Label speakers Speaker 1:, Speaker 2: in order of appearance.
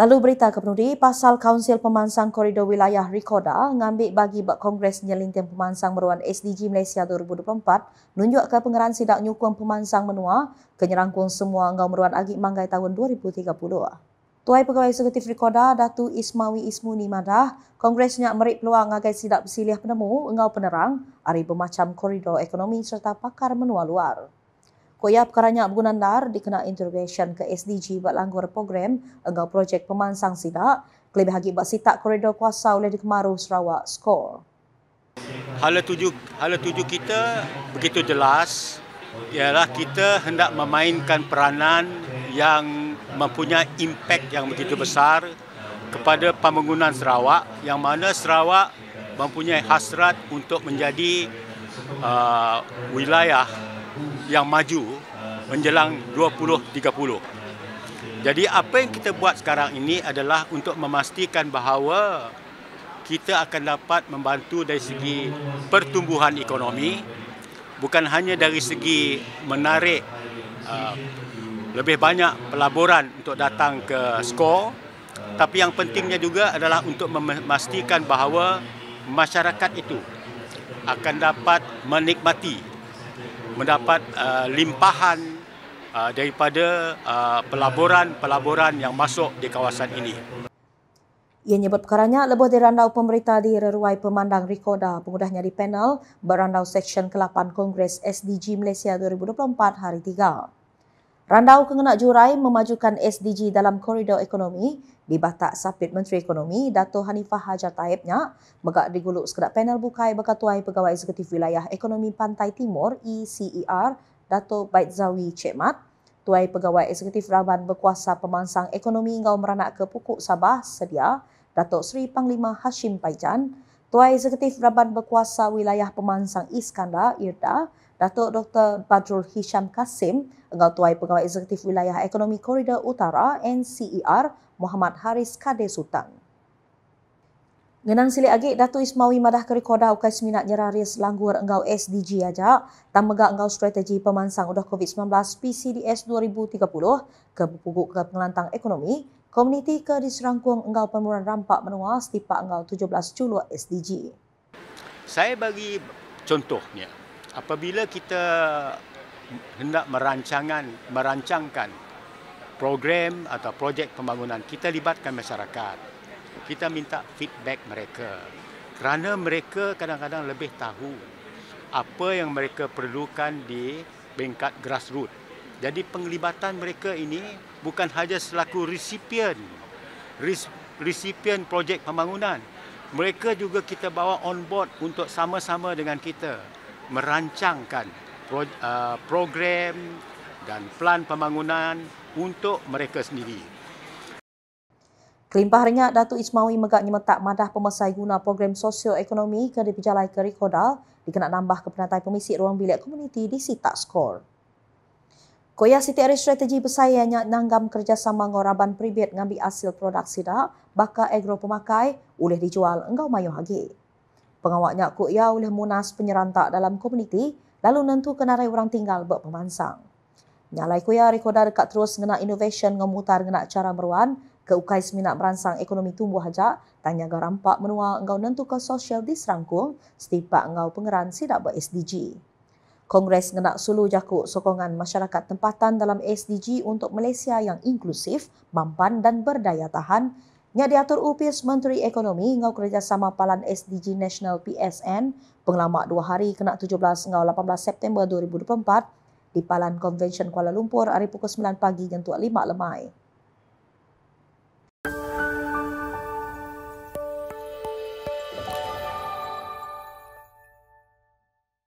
Speaker 1: Lalu berita ke pasal Kaunsil Pemansang Koridor Wilayah Rikoda mengambil bagi buat Kongres Nyelintir Pemansang Meruan SDG Malaysia 2024 nunjuk ke pengeran sidak nyukung pemansang menua ke nyerangkung semua engkau meruan agik manggai tahun 2030. Tuai Pegawai Eksekutif Rikoda, Datu Ismawi Ismuni Madah, Kongresnya merik peluang agai sidak bersilih penemu engau penerang dari bermacam koridor ekonomi serta pakar menua luar. Koyap karanya Abu Nandar dikena intervention ke SDG buat langgur program enggau projek pemansang sida kelebih lagi buat sita koridor kuasa oleh dikemaru Sarawak skor.
Speaker 2: Hala tuju hala tuju kita begitu jelas ialah kita hendak memainkan peranan yang mempunyai impak yang begitu besar kepada pembangunan Sarawak yang mana Sarawak mempunyai hasrat untuk menjadi uh, wilayah yang maju menjelang 2030. Jadi apa yang kita buat sekarang ini adalah untuk memastikan bahawa kita akan dapat membantu dari segi pertumbuhan ekonomi bukan hanya dari segi menarik uh, lebih banyak pelaburan untuk datang ke SKOR tapi yang pentingnya juga adalah untuk memastikan bahawa masyarakat itu akan dapat menikmati mendapat uh, limpahan uh, daripada uh, pelaburan-pelaburan yang masuk di kawasan ini.
Speaker 1: Ia nyebut perkaranya lebih dirandau pemerintah di Reruai Pemandang Rikoda pemudahnya di panel berandau Seksyen ke-8 Kongres SDG Malaysia 2024 hari tiga. Randau Kengenak Jurai memajukan SDG dalam koridor ekonomi di Batak Sapit Menteri Ekonomi Dato Hanifah Hajar Taibnya megak diguluk sekedap panel bukai berketuai Pegawai Eksekutif Wilayah Ekonomi Pantai Timur ECER Dato Baitzawi Cik Mat Tuai Pegawai Eksekutif Raban Berkuasa Pemansang Ekonomi Ngau Meranak ke Pukuk Sabah Sedia Datuk Sri Panglima Hashim Paijan Tua Eksekutif Raban Berkuasa Wilayah Pemansang Iskandar, IRDA, Datuk Dr. Badrul Hisham Kasim, Engau Tuai Pengawal Eksekutif Wilayah Ekonomi Koridor Utara, NCER, Muhammad Haris Kade Sultan. Genang silik agik, Datuk Ismawi Madah Kerikoda Ukai Seminat Nyerah Langgur Engau SDG ajak, dan megak engau strategi pemansang udah COVID-19 PCDS 2030 ke pupuk ke pengelantang ekonomi Komuniti ke di Serangkung Enggau Pemuruan Rampak Menua Setipak Enggau 17 Culuk SDG.
Speaker 2: Saya bagi contohnya, apabila kita hendak merancangan, merancangkan program atau projek pembangunan, kita libatkan masyarakat. Kita minta feedback mereka. Kerana mereka kadang-kadang lebih tahu apa yang mereka perlukan di bengkat grassroots. Jadi penglibatan mereka ini bukan hanya selaku resipien resipien projek pembangunan mereka juga kita bawa on board untuk sama-sama dengan kita merancangkan uh, program dan plan pembangunan untuk mereka sendiri
Speaker 1: Kelimpah renyak Datuk Ismawi Megat Nyemetak Madah Pemesai Guna Program Sosioekonomi ke Dipijalai Kerikodal dikenak nambah ke penatai pemisik ruang bilik komuniti di Sitak Skor. Koya Siti ada strategi bersaing yang nanggam kerjasama ngoraban pribit ngambil hasil produk sida baka agro pemakai boleh dijual enggau mayu lagi. Pengawaknya Koya oleh munas penyerantak dalam komuniti lalu nentu kenarai orang tinggal berpemansang. Nyalai Koya rekoda dekat terus ngena innovation ngemutar ngena cara meruan ke ukai seminak merangsang ekonomi tumbuh haja tanya garampak menua enggau nentu ke sosial disrangkung setiap enggau pengeran sida ber SDG. Kongres Ngenak Sulu jakut sokongan masyarakat tempatan dalam SDG untuk Malaysia yang inklusif, mampan dan berdaya tahan. Nya diatur UPS Menteri Ekonomi ngau kerjasama palan SDG National PSN penglama dua hari kena 17 ngau 18 September 2024 di palan Convention Kuala Lumpur hari pukul 9 pagi jam lima lemai.